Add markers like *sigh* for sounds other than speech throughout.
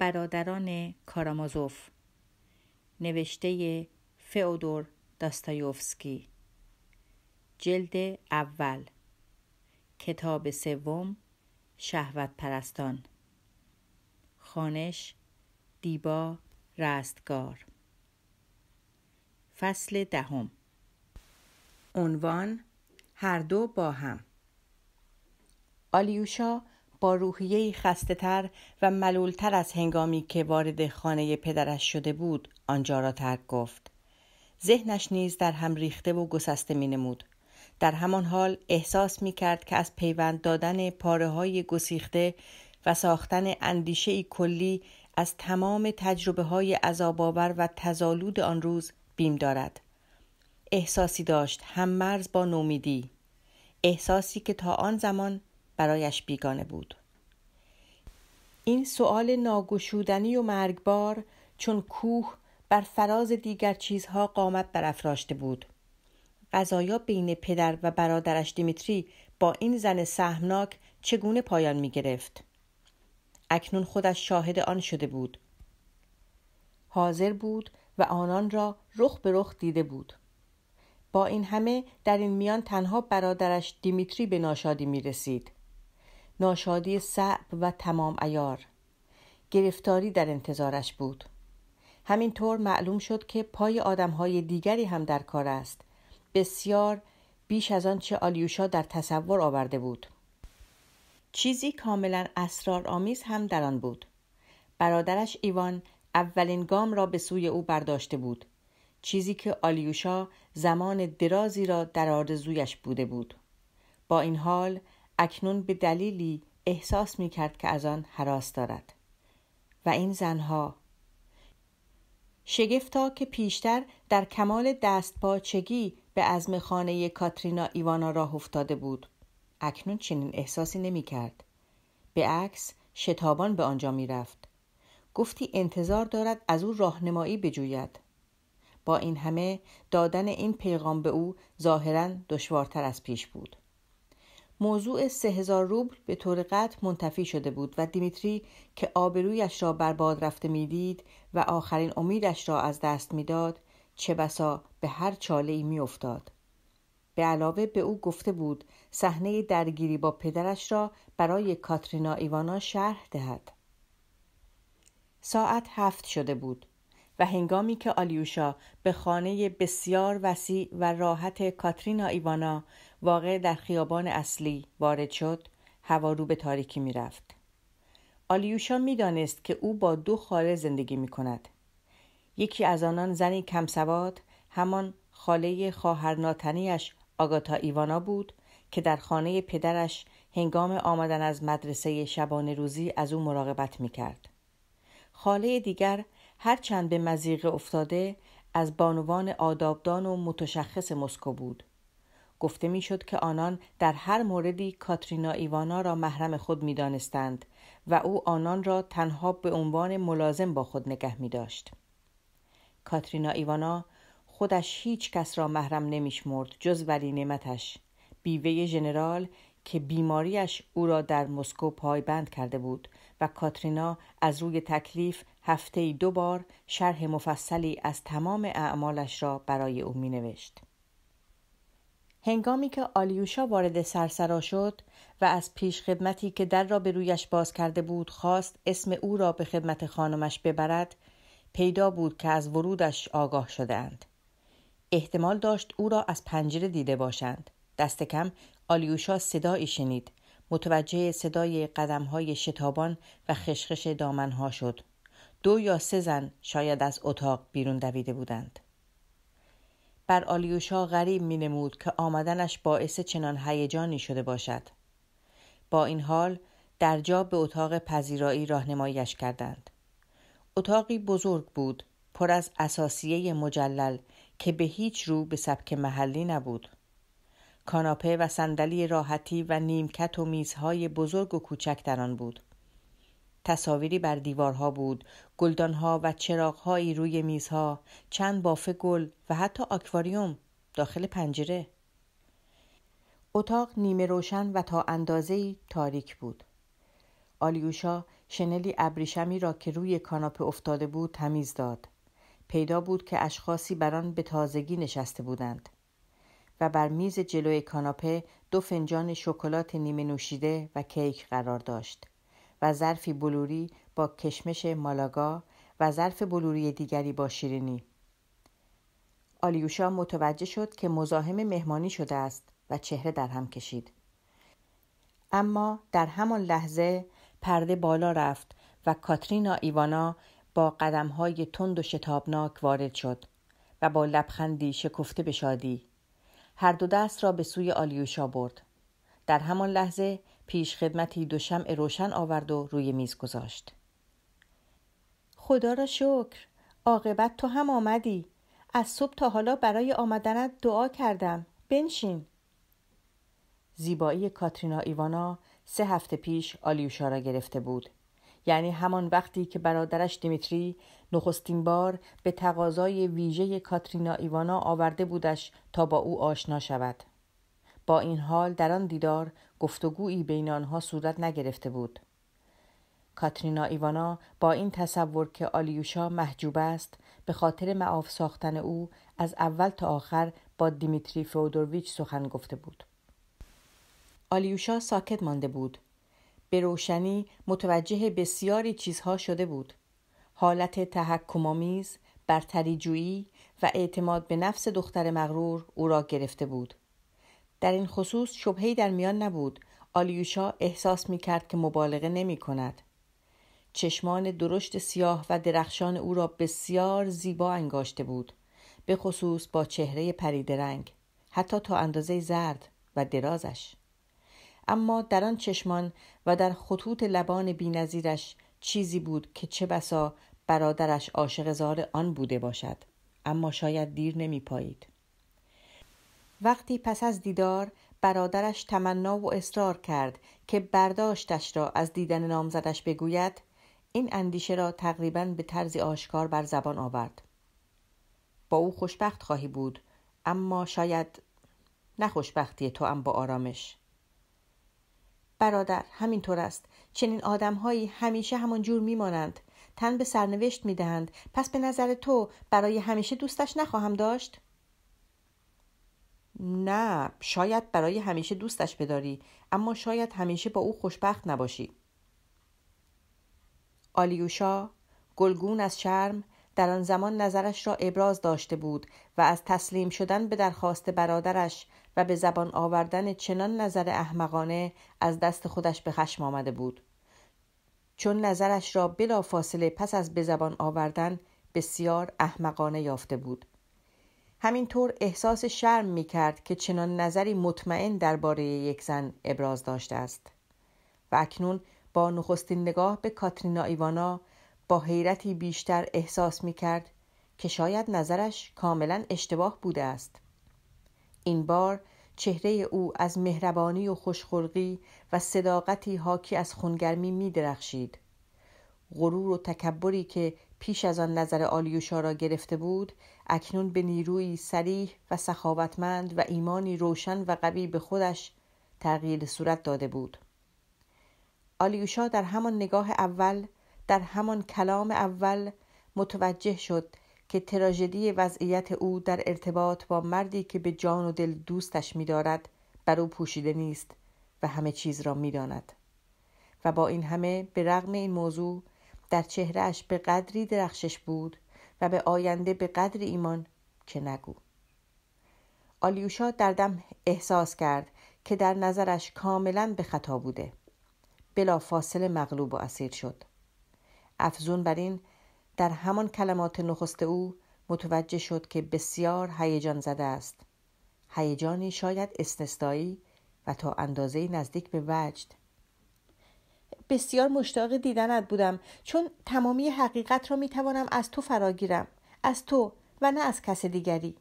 برادران کارامازوف نوشته فئودور داستایوفسکی جلد اول کتاب سوم شهوت پرستان خانش دیبا رستگار فصل دهم عنوان هر دو با هم آلیوشا با خسته تر و ملولتر از هنگامی که وارد خانه پدرش شده بود آنجا را ترک گفت ذهنش نیز در هم ریخته و گسسته مینمود در همان حال احساس می کرد که از پیوند دادن پاره های گسیخته و ساختن اندیشه کلی از تمام تجربه های و تزالود آن روز بیم دارد. احساسی داشت هم مرز با نومیدی. احساسی که تا آن زمان برایش بیگانه بود این سؤال ناگشودنی و مرگبار چون کوه بر فراز دیگر چیزها قامت برافراشته بود غذایا بین پدر و برادرش دیمیتری با این زن سهمناک چگونه پایان می گرفت؟ اکنون خودش شاهد آن شده بود حاضر بود و آنان را رخ به رخ دیده بود با این همه در این میان تنها برادرش دیمیتری به ناشادی می رسید ناشادی صعب و تمام ایار گرفتاری در انتظارش بود همینطور معلوم شد که پای آدمهای دیگری هم در کار است بسیار بیش از آنچه آلیوشا در تصور آورده بود چیزی کاملا اسرارآمیز هم در آن بود برادرش ایوان اولین گام را به سوی او برداشته بود چیزی که آلیوشا زمان درازی را در آرزویش بوده بود با این حال اکنون به دلیلی احساس می کرد که از آن حراس دارد و این زنها شگفتا که پیشتر در کمال دست دستپاچگی به عزم خانه کاترینا ایوانا راه افتاده بود اکنون چنین احساسی نمی کرد به عکس شتابان به آنجا می رفت گفتی انتظار دارد از او راهنمایی بجوید با این همه دادن این پیغام به او ظاهرا دشوارتر از پیش بود موضوع سه هزار روبل به طور قطع منتفی شده بود و دیمیتری که آبرویش را بر باد رفته میدید و آخرین امیدش را از دست میداد چه بسا به هر چاله ای میافتاد به علاوه به او گفته بود صحنه درگیری با پدرش را برای کاترینا ایوانا شرح دهد ساعت هفت شده بود و هنگامی که آلیوشا به خانه بسیار وسیع و راحت کاترینا ایوانا واقع در خیابان اصلی وارد شد هوا رو به تاریکی میرفت آلیوشا میدانست که او با دو خاله زندگی می کند. یکی از آنان زنی کمسواد همان خاله ناتنیش آگاتا ایوانا بود که در خانه پدرش هنگام آمدن از مدرسه شبانه روزی از او مراقبت می کرد. خاله دیگر هرچند به مزیق افتاده از بانوان آدابدان و متشخص مسکو بود گفته میشد که آنان در هر موردی کاترینا ایوانا را محرم خود می دانستند و او آنان را تنها به عنوان ملازم با خود نگه می داشت. کاترینا ایوانا خودش هیچ کس را محرم نمیشمرد جز ولی نعمتش بیوه ژنرال که بیماریش او را در مسکو پایبند کرده بود و کاترینا از روی تکلیف هفته دو بار شرح مفصلی از تمام اعمالش را برای او می نوشت. هنگامی که آلیوشا وارد سرسرا شد و از پیش خدمتی که در را به رویش باز کرده بود خواست اسم او را به خدمت خانمش ببرد پیدا بود که از ورودش آگاه شدهاند احتمال داشت او را از پنجره دیده باشند دست کم آلیوشا صدایی شنید متوجه صدای های شتابان و خشخش ها شد دو یا سه زن شاید از اتاق بیرون دویده بودند بر آلیوشا غریب می نمود که آمدنش باعث چنان هیجانی شده باشد. با این حال در جا به اتاق پذیرایی راهنماییش کردند. اتاقی بزرگ بود پر از اساسیه مجلل که به هیچ رو به سبک محلی نبود. کاناپه و صندلی راحتی و نیمکت و میزهای بزرگ و کوچک در آن بود. تصاویری بر دیوارها بود گلدانها و چراغهایی روی میزها چند بافه گل و حتی آکواریوم داخل پنجره اتاق نیمه روشن و تا اندازه تاریک بود آلیوشا شنلی ابریشمی را که روی کاناپه افتاده بود تمیز داد پیدا بود که اشخاصی بر آن به تازگی نشسته بودند و بر میز جلوی کاناپه دو فنجان شکلات نیمه نوشیده و کیک قرار داشت و ظرفی بلوری با کشمش مالاگا و ظرف بلوری دیگری با شیرینی. آلیوشا متوجه شد که مزاحم مهمانی شده است و چهره در هم کشید. اما در همان لحظه پرده بالا رفت و کاترینا ایوانا با قدمهای تند و شتابناک وارد شد و با لبخندی شکفته به شادی هر دو دست را به سوی آلیوشا برد در همان لحظه پیش خدمتی دو شمع روشن آورد و روی میز گذاشت خدا را شکر عاقبت تو هم آمدی از صبح تا حالا برای آمدنت دعا کردم بنشین زیبایی کاترینا ایوانا سه هفته پیش آلیوشا را گرفته بود یعنی همان وقتی که برادرش دیمیتری نخستین بار به تقاضای ویژه کاترینا ایوانا آورده بودش تا با او آشنا شود با این حال در آن دیدار گفتگویی بین آنها صورت نگرفته بود کاترینا ایوانا با این تصور که آلیوشا محجوب است به خاطر معاف ساختن او از اول تا آخر با دیمیتری فودورویچ سخن گفته بود آلیوشا ساکت مانده بود به روشنی متوجه بسیاری چیزها شده بود حالت تحکمآمیز برتریجویی و اعتماد به نفس دختر مغرور او را گرفته بود در این خصوص شبهی در میان نبود آلیوشا احساس می کرد که مبالغه نمی کند. چشمان درشت سیاه و درخشان او را بسیار زیبا انگاشته بود به خصوص با چهره پرید رنگ حتی تا اندازه زرد و درازش اما در آن چشمان و در خطوط لبان بینظیرش چیزی بود که چه بسا برادرش عاشق زار آن بوده باشد اما شاید دیر نمی پایید. وقتی پس از دیدار برادرش تمنا و اصرار کرد که برداشتش را از دیدن نامزدش بگوید این اندیشه را تقریبا به طرز آشکار بر زبان آورد با او خوشبخت خواهی بود اما شاید نه خوشبختی تو هم با آرامش برادر همینطور است چنین آدمهایی همیشه همان جور میمانند تن به سرنوشت میدهند پس به نظر تو برای همیشه دوستش نخواهم داشت نه شاید برای همیشه دوستش بداری اما شاید همیشه با او خوشبخت نباشی آلیوشا گلگون از شرم در آن زمان نظرش را ابراز داشته بود و از تسلیم شدن به درخواست برادرش و به زبان آوردن چنان نظر احمقانه از دست خودش به خشم آمده بود چون نظرش را بلا فاصله پس از به زبان آوردن بسیار احمقانه یافته بود همینطور احساس شرم می کرد که چنان نظری مطمئن درباره یک زن ابراز داشته است و اکنون با نخستین نگاه به کاترینا ایوانا با حیرتی بیشتر احساس می کرد که شاید نظرش کاملا اشتباه بوده است این بار چهره او از مهربانی و خوشخلقی و صداقتی حاکی از خونگرمی می درخشید. غرور و تکبری که پیش از آن نظر آلیوشا را گرفته بود اکنون به نیروی سریح و سخاوتمند و ایمانی روشن و قوی به خودش تغییر صورت داده بود آلیوشا در همان نگاه اول در همان کلام اول متوجه شد که تراژدی وضعیت او در ارتباط با مردی که به جان و دل دوستش می‌دارد بر او پوشیده نیست و همه چیز را می‌داند و با این همه به رغم این موضوع در چهرهش به قدری درخشش بود و به آینده به قدر ایمان که نگو آلیوشا در دم احساس کرد که در نظرش کاملا به خطا بوده بلا فاصله مغلوب و اسیر شد افزون بر این در همان کلمات نخست او متوجه شد که بسیار هیجان زده است هیجانی شاید استثنایی و تا اندازه نزدیک به وجد بسیار مشتاق دیدنت بودم چون تمامی حقیقت را می توانم از تو فراگیرم از تو و نه از کس دیگری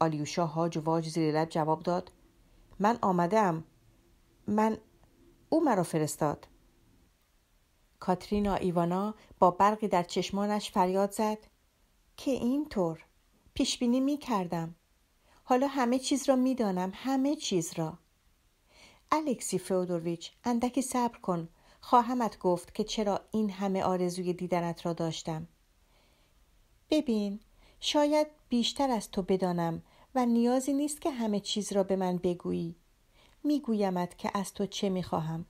آلیوشا حاج و واج زیر لب جواب داد من آمدم من او مرا فرستاد کاترینا ایوانا با برقی در چشمانش فریاد زد که اینطور پیش بینی می کردم حالا همه چیز را می دانم همه چیز را الکسی فودورویچ اندکی صبر کن خواهمت گفت که چرا این همه آرزوی دیدنت را داشتم ببین شاید بیشتر از تو بدانم و نیازی نیست که همه چیز را به من بگویی میگویمت که از تو چه میخواهم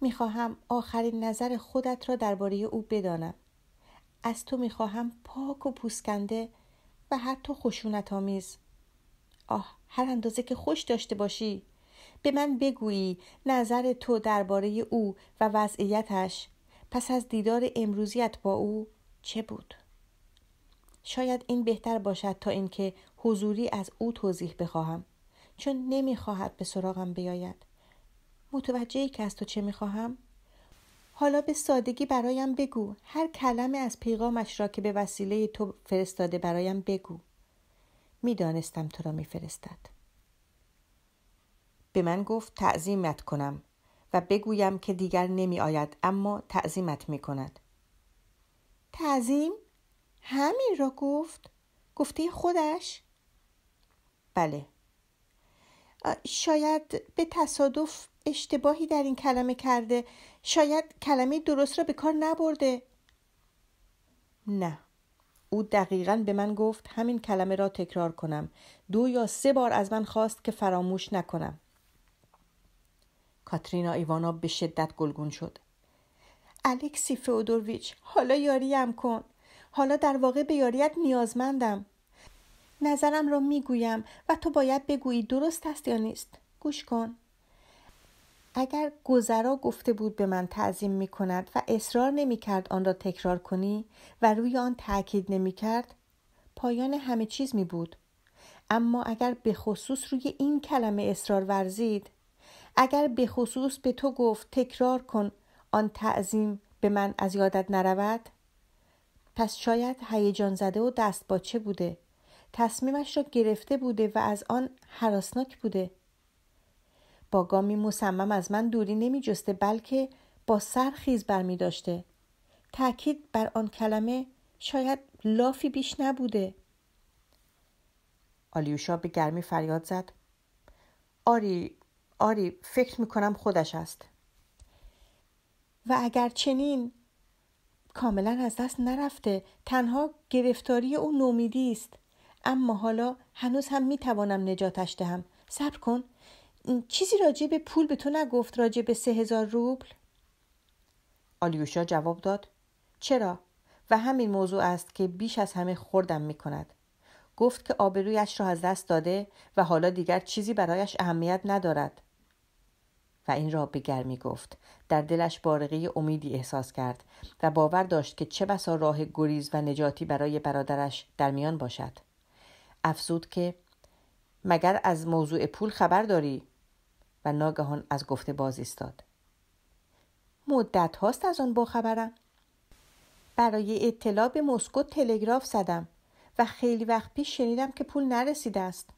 میخواهم آخرین نظر خودت را درباره او بدانم از تو میخواهم پاک و پوسکنده و حتی خشونت آمیز آه هر اندازه که خوش داشته باشی به من بگویی نظر تو درباره او و وضعیتش پس از دیدار امروزیت با او چه بود شاید این بهتر باشد تا اینکه حضوری از او توضیح بخواهم چون نمیخواهد به سراغم بیاید متوجه ای که از تو چه میخواهم حالا به سادگی برایم بگو هر کلمه از پیغامش را که به وسیله تو فرستاده برایم بگو میدانستم تو را میفرستد به من گفت تعظیمت کنم و بگویم که دیگر نمی آید اما تعظیمت می کند تعظیم؟ همین را گفت؟ گفته خودش؟ بله شاید به تصادف اشتباهی در این کلمه کرده شاید کلمه درست را به کار نبرده نه او دقیقا به من گفت همین کلمه را تکرار کنم دو یا سه بار از من خواست که فراموش نکنم کاترینا ایوانا به شدت گلگون شد الکسی فودورویچ حالا یاریم کن حالا در واقع به یاریت نیازمندم نظرم را میگویم و تو باید بگویی درست است یا نیست گوش کن اگر گذرا گفته بود به من تعظیم می کند و اصرار نمی کرد آن را تکرار کنی و روی آن تاکید نمی کرد پایان همه چیز می بود اما اگر به خصوص روی این کلمه اصرار ورزید اگر به خصوص به تو گفت تکرار کن آن تعظیم به من از یادت نرود پس شاید هیجان زده و دست باچه بوده تصمیمش را گرفته بوده و از آن حراسناک بوده با گامی مصمم از من دوری نمی جسته بلکه با سر خیز بر می داشته تأکید بر آن کلمه شاید لافی بیش نبوده آلیوشا به گرمی فریاد زد آری آری فکر میکنم خودش است و اگر چنین کاملا از دست نرفته تنها گرفتاری او نومیدی است اما حالا هنوز هم میتوانم نجاتش دهم صبر کن چیزی راجع به پول به تو نگفت راجع به سه هزار روبل آلیوشا جواب داد چرا و همین موضوع است که بیش از همه خوردم می گفت که آبرویش را از دست داده و حالا دیگر چیزی برایش اهمیت ندارد و این را به گرمی گفت در دلش بارقه امیدی احساس کرد و باور داشت که چه بسا راه گریز و نجاتی برای برادرش در میان باشد افزود که مگر از موضوع پول خبر داری و ناگهان از گفته باز ایستاد مدت هاست از آن باخبرم برای اطلاع به مسکو تلگراف زدم و خیلی وقت پیش شنیدم که پول نرسیده است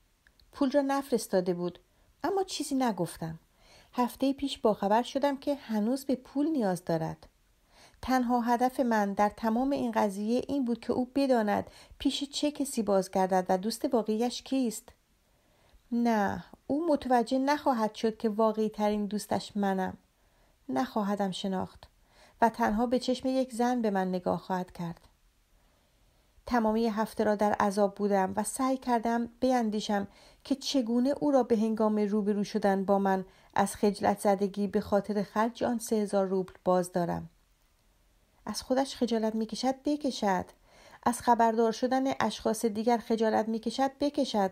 پول را نفرستاده بود اما چیزی نگفتم هفته پیش باخبر شدم که هنوز به پول نیاز دارد تنها هدف من در تمام این قضیه این بود که او بداند پیش چه کسی بازگردد و دوست واقعیش کیست نه او متوجه نخواهد شد که واقعیترین دوستش منم نخواهدم شناخت و تنها به چشم یک زن به من نگاه خواهد کرد تمامی هفته را در عذاب بودم و سعی کردم بیندیشم که چگونه او را به هنگام روبرو شدن با من از خجلت زدگی به خاطر خرج آن سه هزار روبل باز دارم از خودش خجالت میکشد بکشد از خبردار شدن اشخاص دیگر خجالت میکشد بکشد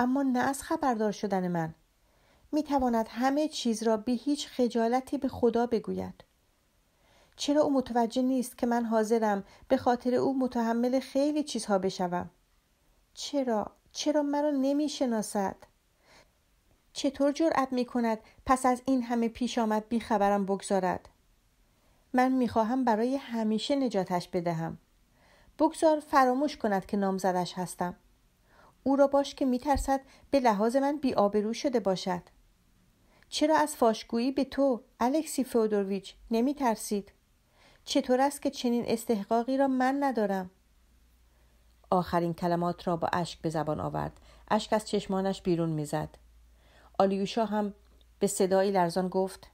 اما نه از خبردار شدن من میتواند همه چیز را به هیچ خجالتی به خدا بگوید چرا او متوجه نیست که من حاضرم به خاطر او متحمل خیلی چیزها بشوم چرا چرا مرا نمیشناسد چطور جرأت می کند پس از این همه پیش آمد بیخبرم بگذارد من میخواهم برای همیشه نجاتش بدهم بگذار فراموش کند که نامزدش هستم او را باش که ترسد به لحاظ من آبرو شده باشد چرا از فاشگویی به تو الکسی فودورویچ ترسید؟ چطور است که چنین استحقاقی را من ندارم آخرین کلمات را با اشک به زبان آورد اشک از چشمانش بیرون میزد آلیوشا هم به صدایی لرزان گفت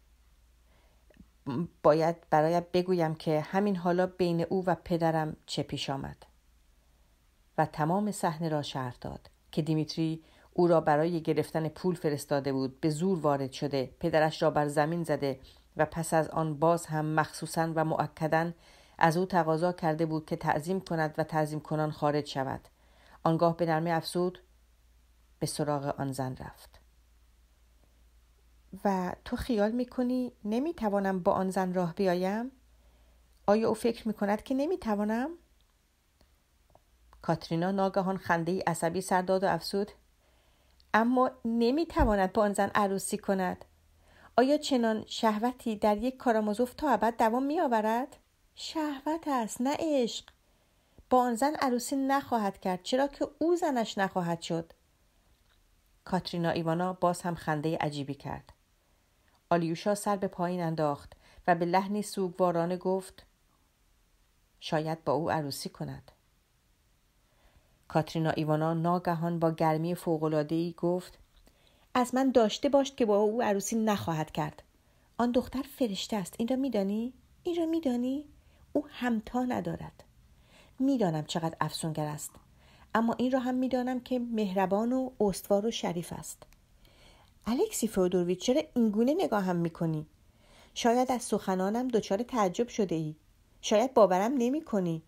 باید برای بگویم که همین حالا بین او و پدرم چه پیش آمد و تمام صحنه را شهر داد که دیمیتری او را برای گرفتن پول فرستاده بود به زور وارد شده پدرش را بر زمین زده و پس از آن باز هم مخصوصا و معکدا از او تقاضا کرده بود که تعظیم کند و تعظیم کنان خارج شود آنگاه به نرمه افسود به سراغ آن زن رفت و تو خیال میکنی نمیتوانم با آن زن راه بیایم؟ آیا او فکر میکند که نمیتوانم؟ کاترینا ناگهان خنده ای عصبی سر داد و افسود اما نمیتواند با آن زن عروسی کند آیا چنان شهوتی در یک کارامازوف تا ابد دوام میآورد شهوت است نه عشق با آن زن عروسی نخواهد کرد چرا که او زنش نخواهد شد کاترینا ایوانا باز هم خنده عجیبی کرد آلیوشا سر به پایین انداخت و به لحنی سوگوارانه گفت شاید با او عروسی کند کاترینا ایوانا ناگهان با گرمی ای گفت از من داشته باش که با او عروسی نخواهد کرد آن دختر فرشته است این را میدانی این را میدانی او همتا ندارد میدانم چقدر افسونگر است اما این را هم میدانم که مهربان و استوار و شریف است الکسی فودورویچ چرا اینگونه نگاهم میکنی شاید از سخنانم دچار تعجب شده ای شاید باورم نمی کنی.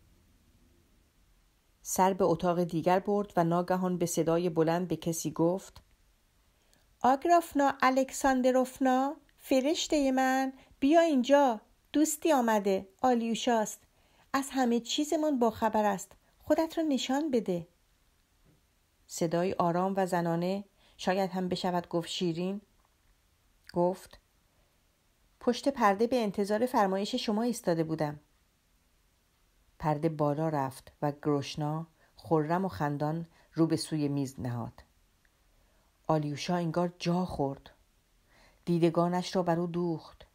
سر به اتاق دیگر برد و ناگهان به صدای بلند به کسی گفت آگرافنا الکساندروفنا فرشته من بیا اینجا دوستی آمده آلیوشاست از همه چیزمون خبر است خودت را نشان بده صدای آرام و زنانه شاید هم بشود گفت شیرین گفت پشت پرده به انتظار فرمایش شما ایستاده بودم پرده بالا رفت و گروشنا خرم و خندان رو به سوی میز نهاد آلیوشا انگار جا خورد دیدگانش را بر او دوخت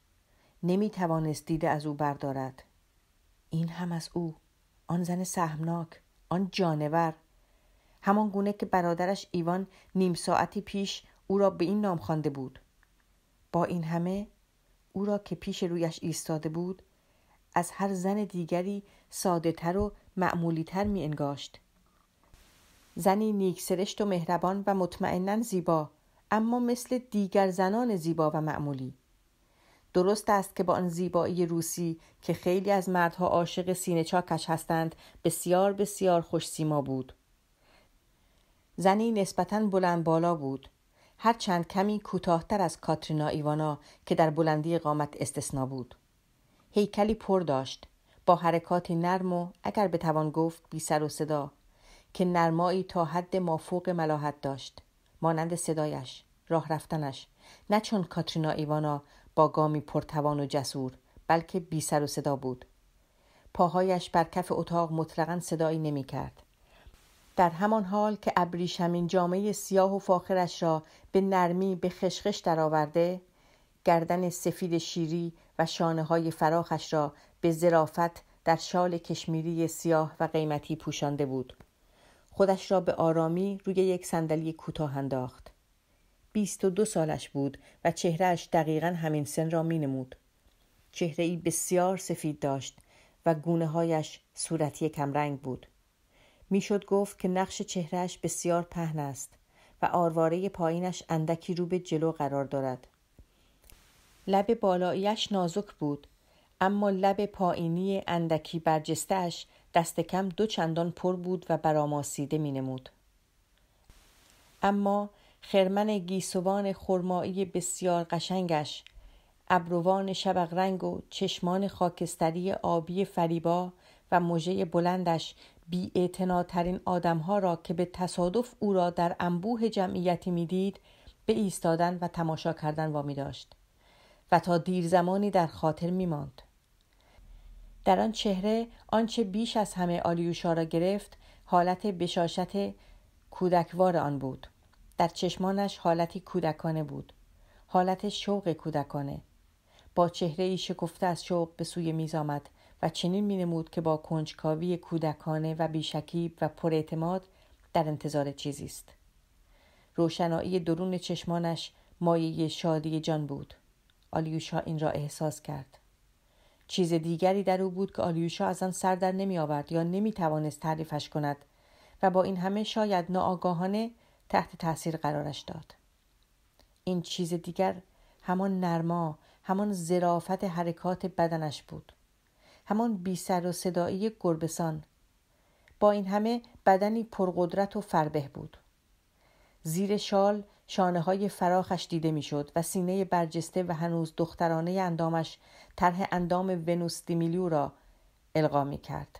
نمی توانست دیده از او بردارد این هم از او آن زن سهمناک آن جانور همان گونه که برادرش ایوان نیم ساعتی پیش او را به این نام خوانده بود با این همه او را که پیش رویش ایستاده بود از هر زن دیگری ساده تر و معمولی تر می انگاشت. زنی نیک سرشت و مهربان و مطمئنا زیبا اما مثل دیگر زنان زیبا و معمولی درست است که با آن زیبایی روسی که خیلی از مردها عاشق سینه چاکش هستند بسیار بسیار خوش سیما بود زنی نسبتاً بلند بالا بود هرچند کمی کوتاهتر از کاترینا ایوانا که در بلندی قامت استثنا بود هیکلی پر داشت با حرکاتی نرم و اگر بتوان گفت بی سر و صدا که نرمایی تا حد مافوق ملاحت داشت مانند صدایش راه رفتنش نه چون کاترینا ایوانا با گامی پرتوان و جسور بلکه بی سر و صدا بود پاهایش بر کف اتاق مطلقا صدایی نمی کرد در همان حال که ابریشمین جامعه سیاه و فاخرش را به نرمی به خشخش درآورده گردن سفید شیری و شانه های فراخش را به زرافت در شال کشمیری سیاه و قیمتی پوشانده بود خودش را به آرامی روی یک صندلی کوتاه انداخت بیست و دو سالش بود و چهرهش دقیقا همین سن را می نمود چهره ای بسیار سفید داشت و گونه هایش صورتی کمرنگ بود میشد گفت که نقش چهرهش بسیار پهن است و آرواره پایینش اندکی رو به جلو قرار دارد لب بالاییش نازک بود اما لب پایینی اندکی برجستهش دست کم دو چندان پر بود و می مینمود اما خرمن گیسوان خرمایی بسیار قشنگش ابروان شبق رنگ و چشمان خاکستری آبی فریبا و موژه بلندش بی ترین آدم را که به تصادف او را در انبوه جمعیتی میدید به ایستادن و تماشا کردن وامی داشت و تا دیر زمانی در خاطر می ماند. در آن چهره آنچه بیش از همه آلیوشا را گرفت حالت بشاشت کودکوار آن بود در چشمانش حالتی کودکانه بود حالت شوق کودکانه با چهره ای شکفته از شوق به سوی میز آمد و چنین مینمود که با کنجکاوی کودکانه و بیشکیب و پراعتماد در انتظار چیزی است روشنایی درون چشمانش مایه شادی جان بود آلیوشا این را احساس کرد چیز دیگری در او بود که آلیوشا از آن سر در نمی آورد یا نمی توانست تعریفش کند و با این همه شاید ناآگاهانه تحت تاثیر قرارش داد این چیز دیگر همان نرما همان زرافت حرکات بدنش بود همان بی سر و صدایی گربسان با این همه بدنی پرقدرت و فربه بود زیر شال شانه های فراخش دیده میشد و سینه برجسته و هنوز دخترانه اندامش طرح اندام ونوس دیمیلیو را القا می کرد.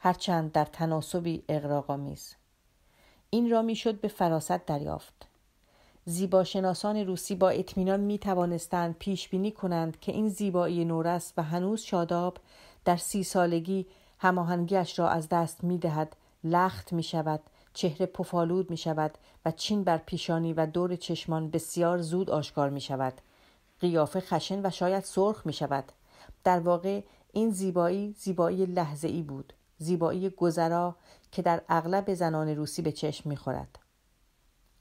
هرچند در تناسبی اقراقامیز این را میشد به فراست دریافت زیباشناسان روسی با اطمینان می توانستند پیش بینی کنند که این زیبایی نورس و هنوز شاداب در سی سالگی هماهنگیش را از دست می دهد لخت می شود چهره پفالود می شود و چین بر پیشانی و دور چشمان بسیار زود آشکار می شود قیافه خشن و شاید سرخ می شود در واقع این زیبایی زیبایی لحظه ای بود زیبایی گذرا که در اغلب زنان روسی به چشم می خورد.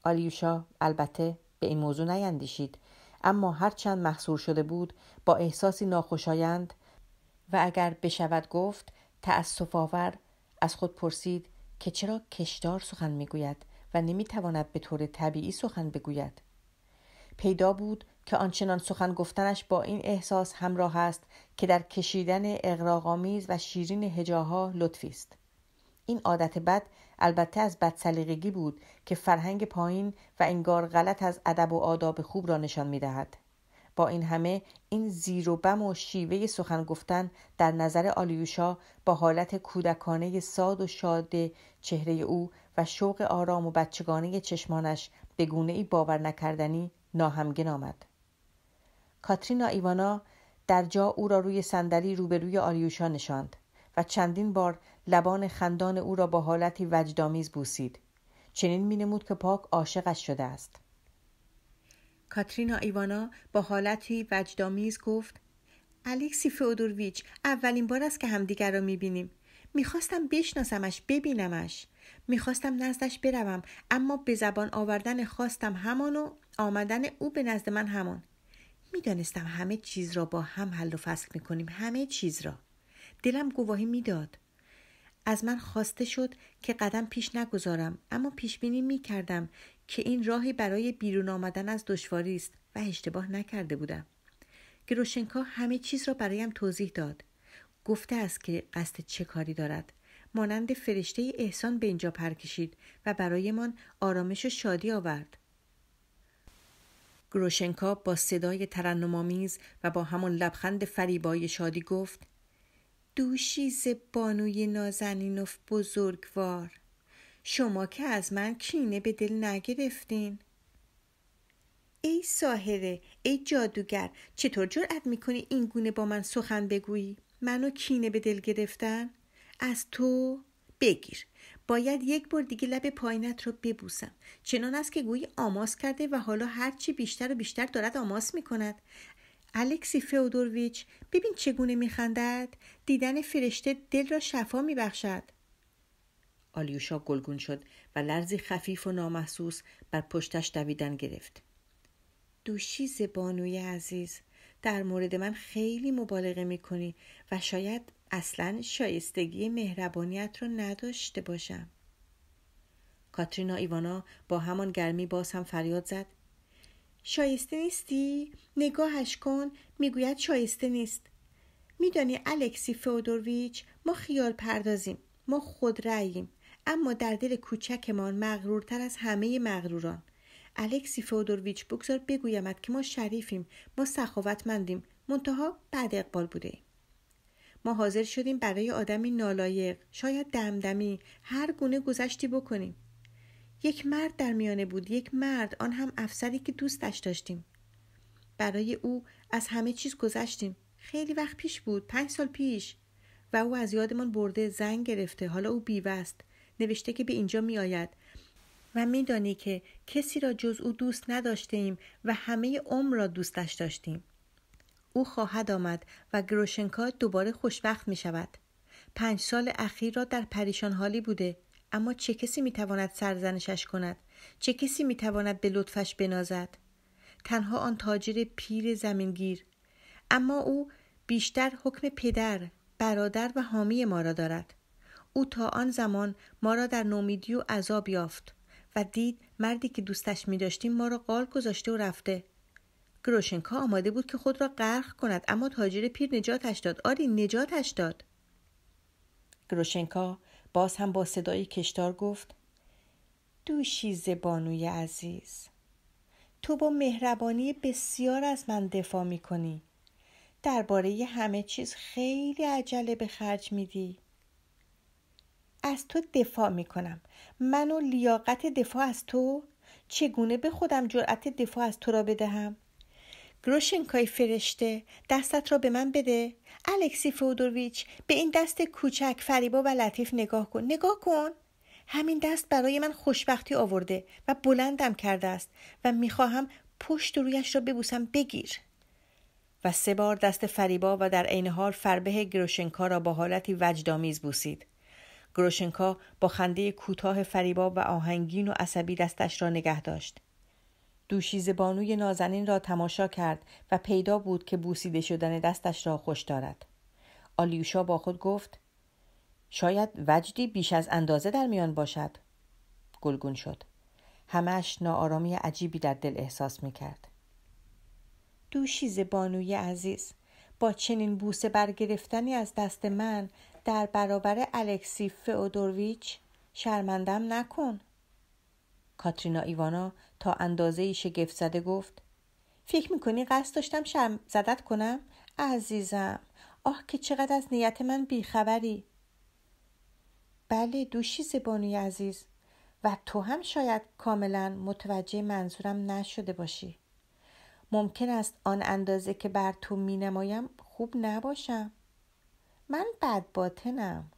آلیوشا البته به این موضوع نیندیشید اما هرچند محصور شده بود با احساسی ناخوشایند و اگر بشود گفت تأصف آور از خود پرسید که چرا کشدار سخن میگوید و نمیتواند به طور طبیعی سخن بگوید پیدا بود که آنچنان سخن گفتنش با این احساس همراه است که در کشیدن اقراغامیز و شیرین هجاها لطفی است این عادت بد البته از بدسلیقگی بود که فرهنگ پایین و انگار غلط از ادب و آداب خوب را نشان میدهد با این همه این زیر و بم و شیوه سخن گفتن در نظر آلیوشا با حالت کودکانه ساد و شاد چهره او و شوق آرام و بچگانه چشمانش به گونه ای باور نکردنی ناهمگن آمد کاترینا ایوانا در جا او را روی صندلی روبروی آلیوشا نشاند و چندین بار لبان خندان او را با حالتی وجدامیز بوسید چنین مینمود که پاک عاشقش شده است کاترینا ایوانا با حالتی وجدامیز گفت الکسی فئودورویچ اولین بار است که همدیگر را میبینیم میخواستم بشناسمش ببینمش میخواستم نزدش بروم اما به زبان آوردن خواستم همان و آمدن او به نزد من همان میدانستم همه چیز را با هم حل و فصل میکنیم همه چیز را دلم گواهی میداد از من خواسته شد که قدم پیش نگذارم اما پیش بینی می کردم که این راهی برای بیرون آمدن از دشواری است و اشتباه نکرده بودم گروشنکا همه چیز را برایم توضیح داد گفته است که قصد چه کاری دارد مانند فرشته احسان به اینجا پرکشید و برایمان آرامش و شادی آورد گروشنکا با صدای ترنمامیز و با همان لبخند فریبای شادی گفت دوشی زبانوی بانوی نازنین و بزرگوار شما که از من کینه به دل نگرفتین ای ساهره ای جادوگر چطور جرأت میکنی این گونه با من سخن بگویی منو کینه به دل گرفتن از تو بگیر باید یک بار دیگه لب پایینت رو ببوسم چنان است که گویی آماس کرده و حالا هرچی بیشتر و بیشتر دارد آماس میکند الکسی فیودورویچ ببین چگونه میخندد دیدن فرشته دل را شفا میبخشد آلیوشا گلگون شد و لرزی خفیف و نامحسوس بر پشتش دویدن گرفت دوشی زبانوی عزیز در مورد من خیلی مبالغه میکنی و شاید اصلا شایستگی مهربانیت را نداشته باشم کاترینا ایوانا با همان گرمی باز هم فریاد زد شایسته نیستی؟ نگاهش کن میگوید شایسته نیست میدانی الکسی فودورویچ ما خیال پردازیم ما خود رأییم اما در دل کوچکمان مغرورتر از همه مغروران الکسی فودورویچ بگذار بگویمد که ما شریفیم ما سخاوتمندیم منتها بعد اقبال بوده ما حاضر شدیم برای آدمی نالایق شاید دمدمی هر گونه گذشتی بکنیم یک مرد در میانه بود یک مرد آن هم افسری که دوستش داشتیم برای او از همه چیز گذشتیم خیلی وقت پیش بود پنج سال پیش و او از یادمان برده زنگ گرفته حالا او بیوست. نوشته که به اینجا میآید و میدانی که کسی را جز او دوست نداشتیم و همه عمر را دوستش داشتیم او خواهد آمد و گروشنکا دوباره خوشبخت می شود پنج سال اخیر را در پریشان حالی بوده اما چه کسی میتواند سرزنشش کند چه کسی میتواند به لطفش بنازد تنها آن تاجر پیر زمینگیر اما او بیشتر حکم پدر برادر و حامی ما را دارد او تا آن زمان ما را در نومیدی و عذاب یافت و دید مردی که دوستش می داشتیم ما را قال گذاشته و رفته گروشنکا آماده بود که خود را غرق کند اما تاجر پیر نجاتش داد آری نجاتش داد گروشنکا باز هم با صدای کشدار گفت دوشی بانوی عزیز تو با مهربانی بسیار از من دفاع می کنی درباره همه چیز خیلی عجله به خرج میدی از تو دفاع می کنم من و لیاقت دفاع از تو چگونه به خودم جرأت دفاع از تو را بدهم گروشنکای فرشته دستت را به من بده الکسی فودورویچ به این دست کوچک فریبا و لطیف نگاه کن نگاه کن همین دست برای من خوشبختی آورده و بلندم کرده است و میخواهم پشت رویش را ببوسم بگیر و سه بار دست فریبا و در عین حال فربه گروشنکا را با حالتی وجدآمیز بوسید گروشنکا با خنده کوتاه فریبا و آهنگین و عصبی دستش را نگه داشت دوشیز بانوی نازنین را تماشا کرد و پیدا بود که بوسیده شدن دستش را خوش دارد. آلیوشا با خود گفت شاید وجدی بیش از اندازه در میان باشد. گلگون شد. همش ناآرامی عجیبی در دل احساس می کرد. دوشیز بانوی عزیز با چنین بوسه برگرفتنی از دست من در برابر الکسی فئودورویچ شرمندم نکن. کاترینا ایوانا تا اندازه شگفت زده گفت فکر میکنی قصد داشتم شم زدت کنم؟ عزیزم آه که چقدر از نیت من بیخبری بله دوشی زبانی عزیز و تو هم شاید کاملا متوجه منظورم نشده باشی ممکن است آن اندازه که بر تو می نمایم خوب نباشم من باطنم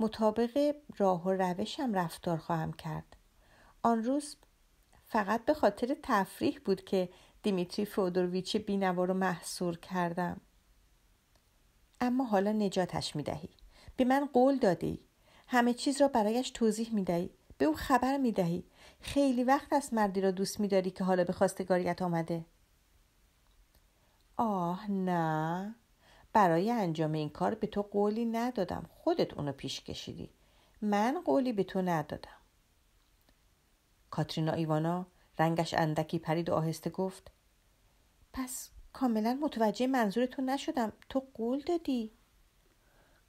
مطابق راه و روشم رفتار خواهم کرد آن روز فقط به خاطر تفریح بود که دیمیتری فودورویچ بینوا رو محصور کردم اما حالا نجاتش دهی. به من قول دادی همه چیز را برایش توضیح دهی. به او خبر دهی. خیلی وقت است مردی را دوست میداری که حالا به خواستگاریت آمده آه نه برای انجام این کار به تو قولی ندادم خودت اونو پیش کشیدی من قولی به تو ندادم کاترینا ایوانا رنگش اندکی پرید و آهسته گفت پس کاملا متوجه منظور تو نشدم تو قول دادی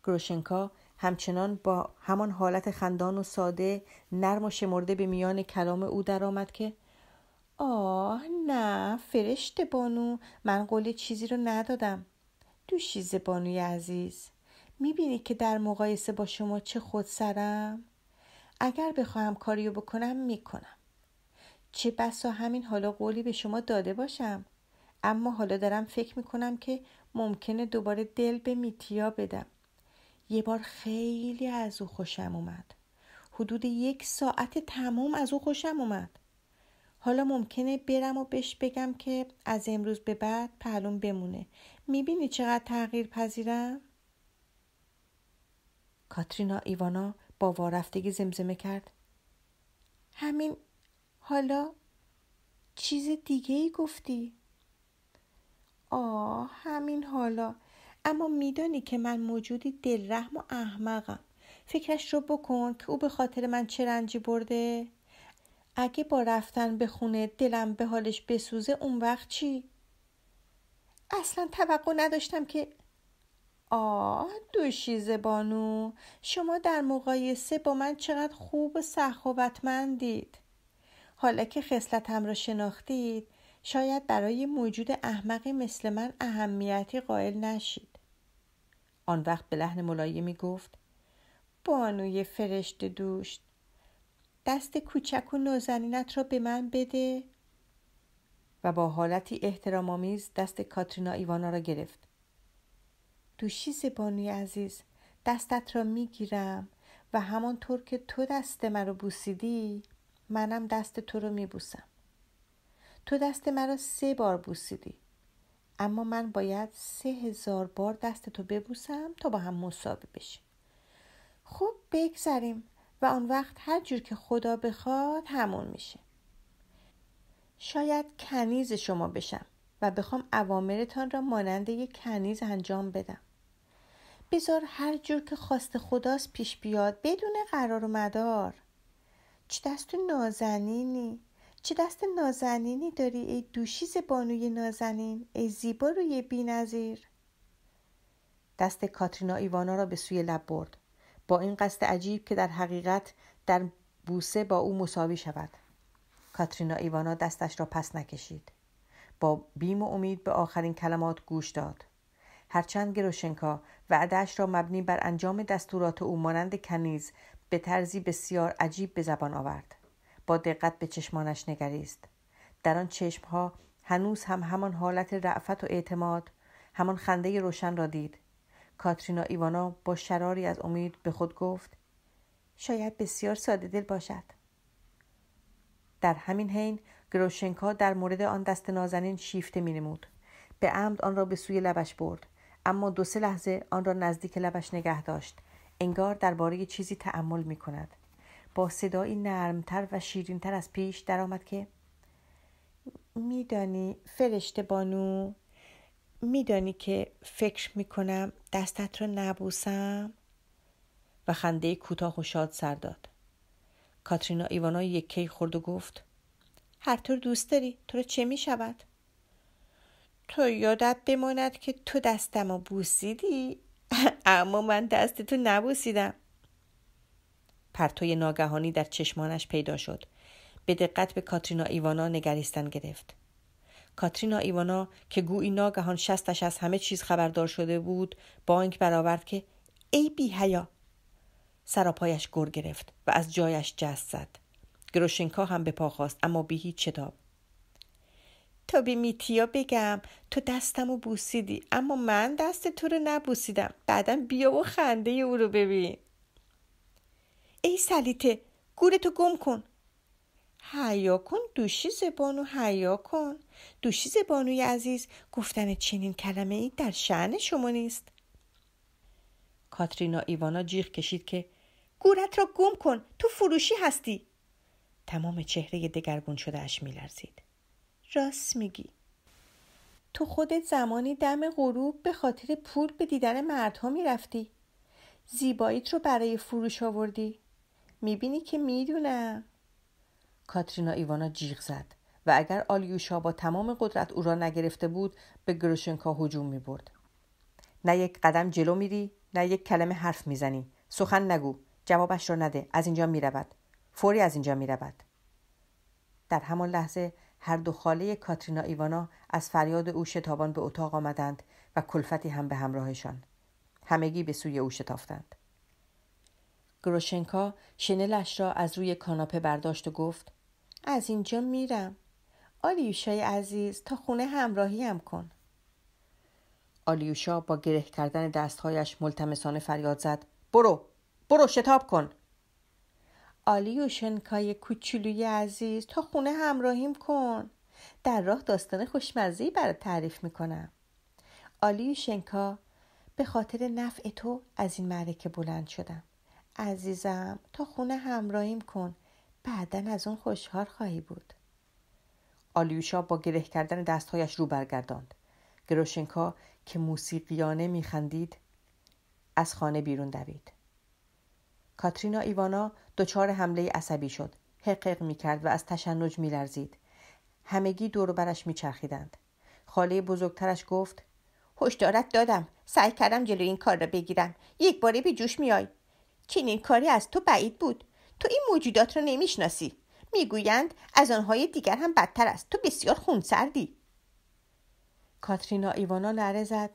گروشنکا همچنان با همان حالت خندان و ساده نرم و شمرده به میان کلام او درآمد که آه نه فرشت بانو من قول چیزی رو ندادم دوشیزه بانوی عزیز میبینی که در مقایسه با شما چه خودسرم اگر بخواهم کاریو بکنم میکنم چه بسا همین حالا قولی به شما داده باشم اما حالا دارم فکر میکنم که ممکنه دوباره دل به میتیا بدم یه بار خیلی از او خوشم اومد حدود یک ساعت تمام از او خوشم اومد حالا ممکنه برم و بهش بگم که از امروز به بعد پهلون بمونه میبینی چقدر تغییر پذیرم؟ کاترینا ایوانا با وارفتگی زمزمه کرد همین حالا چیز دیگه ای گفتی؟ آه همین حالا اما میدانی که من موجودی دلرحم و احمقم فکرش رو بکن که او به خاطر من چه رنجی برده اگه با رفتن به خونه دلم به حالش بسوزه اون وقت چی؟ اصلا توقع نداشتم که آه دوشیزه بانو شما در مقایسه با من چقدر خوب و سخاوتمندید حالا که خصلتم را شناختید شاید برای موجود احمقی مثل من اهمیتی قائل نشید آن وقت به لحن ملایمی گفت بانوی فرشت دوشت دست کوچک و نازنینت را به من بده و با حالتی احترامآمیز دست کاترینا ایوانا را گرفت دوشیز بانوی عزیز دستت را میگیرم و همانطور که تو دست مرا بوسیدی منم دست تو رو میبوسم تو دست مرا سه بار بوسیدی اما من باید سه هزار بار دست تو ببوسم تا با هم مساوی بشیم خوب بگذریم و آن وقت هر جور که خدا بخواد همون میشه شاید کنیز شما بشم و بخوام اوامرتان را مانند یک کنیز انجام بدم بذار هر جور که خواست خداست پیش بیاد بدون قرار و مدار چه دست نازنینی چه دست نازنینی داری ای دوشیز بانوی نازنین ای زیبا روی بی نظیر. دست کاترینا ایوانا را به سوی لب برد با این قصد عجیب که در حقیقت در بوسه با او مساوی شود کاترینا ایوانا دستش را پس نکشید با بیم و امید به آخرین کلمات گوش داد هرچند گروشنکا وعدهاش را مبنی بر انجام دستورات او مانند کنیز به طرزی بسیار عجیب به زبان آورد با دقت به چشمانش نگریست در آن چشمها هنوز هم همان حالت رعفت و اعتماد همان خنده روشن را دید کاترینا ایوانا با شراری از امید به خود گفت شاید بسیار ساده دل باشد در همین حین گروشنکا در مورد آن دست نازنین شیفته می نمود. به عمد آن را به سوی لبش برد اما دو سه لحظه آن را نزدیک لبش نگه داشت انگار درباره چیزی تعمل می کند با صدایی نرمتر و شیرینتر از پیش درآمد که میدانی فرشته بانو میدانی که فکر کنم دستت را نبوسم و خنده کوتاه و شاد سر داد کاترینا ایوانا یک کی خورد و گفت هر طور دوست داری تو رو چه شود؟ تو یادت بماند که تو دستم رو بوسیدی *laughs* اما من دست تو نبوسیدم پرتوی ناگهانی در چشمانش پیدا شد به دقت به کاترینا ایوانا نگریستن گرفت کاترینا ایوانا که گویی ناگهان شستش از همه چیز خبردار شده بود بانک براورد که ای بی هیا سراپایش گر گرفت و از جایش جست زد گروشنکا هم به پا خواست اما بی هیچ شتاب تا به میتیا بگم تو دستمو بوسیدی اما من دست تو رو نبوسیدم بعدا بیا و خنده او رو ببین ای سلیته گورتو گم کن حیا کن دوشی زبانو حیا کن دوشی زبانوی عزیز گفتن چنین کلمه ای در شعن شما نیست کاترینا ایوانا جیغ کشید که گورت را گم کن تو فروشی هستی تمام چهره دگرگون شده اش میلرزید راست میگی تو خودت زمانی دم غروب به خاطر پول به دیدن مردها میرفتی زیباییت رو برای فروش آوردی میبینی که میدونم کاترینا ایوانا جیغ زد و اگر آلیوشا با تمام قدرت او را نگرفته بود به گروشنکا هجوم میبرد نه یک قدم جلو میری نه یک کلمه حرف میزنی سخن نگو جوابش را نده از اینجا میرود فوری از اینجا میرود در همان لحظه هر دو خاله کاترینا ایوانا از فریاد او شتابان به اتاق آمدند و کلفتی هم به همراهشان همگی به سوی او شتافتند گروشنکا شنلش را از روی کاناپه برداشت و گفت از اینجا میرم آلیوشای عزیز تا خونه همراهی هم کن آلیوشا با گره کردن دستهایش ملتمسانه فریاد زد برو برو شتاب کن آلیوشنکای کوچولوی عزیز تا خونه همراهیم کن در راه داستان خوشمزی برات تعریف میکنم آلیوشنکا به خاطر نفع تو از این معرکه بلند شدم عزیزم تا خونه همراهیم کن بعدا از اون خوشحال خواهی بود آلیوشا با گره کردن دستهایش رو برگرداند گروشنکا که موسیقیانه میخندید از خانه بیرون دوید کاترینا ایوانا دچار حمله عصبی شد حقق می کرد و از تشنج می لرزید. همگی دور برش می چرخیدند. خاله بزرگترش گفت هشدارت دادم سعی کردم جلوی این کار را بگیرم یک باره به جوش میای چنین کاری از تو بعید بود تو این موجودات را نمیشناسی میگویند از آنهای دیگر هم بدتر است تو بسیار خونسردی کاترینا ایوانا نره زد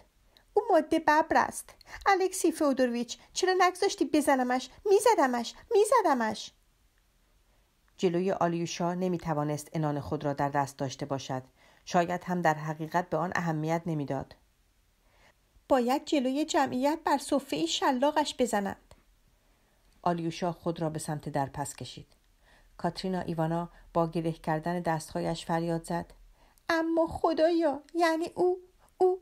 او ماده ببر است الکسی فودورویچ چرا نگذاشتی بزنمش میزدمش میزدمش جلوی آلیوشا نمیتوانست انان خود را در دست داشته باشد شاید هم در حقیقت به آن اهمیت نمیداد باید جلوی جمعیت بر صفه شلاقش بزنند آلیوشا خود را به سمت در پس کشید کاترینا ایوانا با گره کردن دستهایش فریاد زد اما خدایا یعنی او او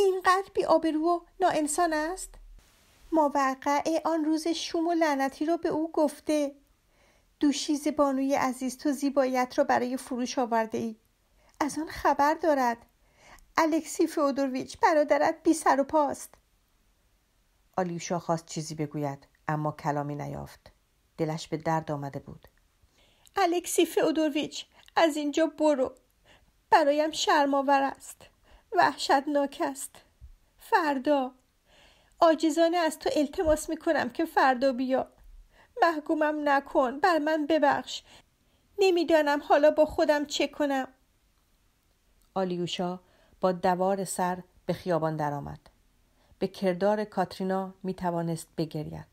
اینقدر بی آبرو و ناانسان است ماوقع آن روز شوم و لعنتی را به او گفته دوشیز بانوی عزیز تو زیبایت را برای فروش آورده ای از آن خبر دارد الکسی فودورویچ برادرت بی سر و پاست آلیوشا خواست چیزی بگوید اما کلامی نیافت دلش به درد آمده بود الکسی فودورویچ از اینجا برو برایم شرمآور است وحشتناک است فردا آجزانه از تو التماس میکنم که فردا بیا محکومم نکن بر من ببخش نمیدانم حالا با خودم چه کنم آلیوشا با دوار سر به خیابان درآمد به کردار کاترینا می توانست بگرید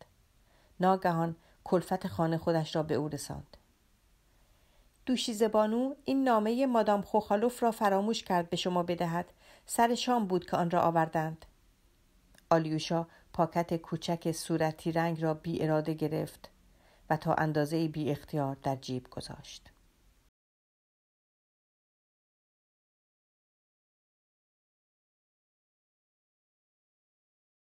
ناگهان کلفت خانه خودش را به او رساند دوشیزه بانو این نامه مادام خوخالوف را فراموش کرد به شما بدهد سر شام بود که آن را آوردند آلیوشا پاکت کوچک صورتی رنگ را بی اراده گرفت و تا اندازه بی اختیار در جیب گذاشت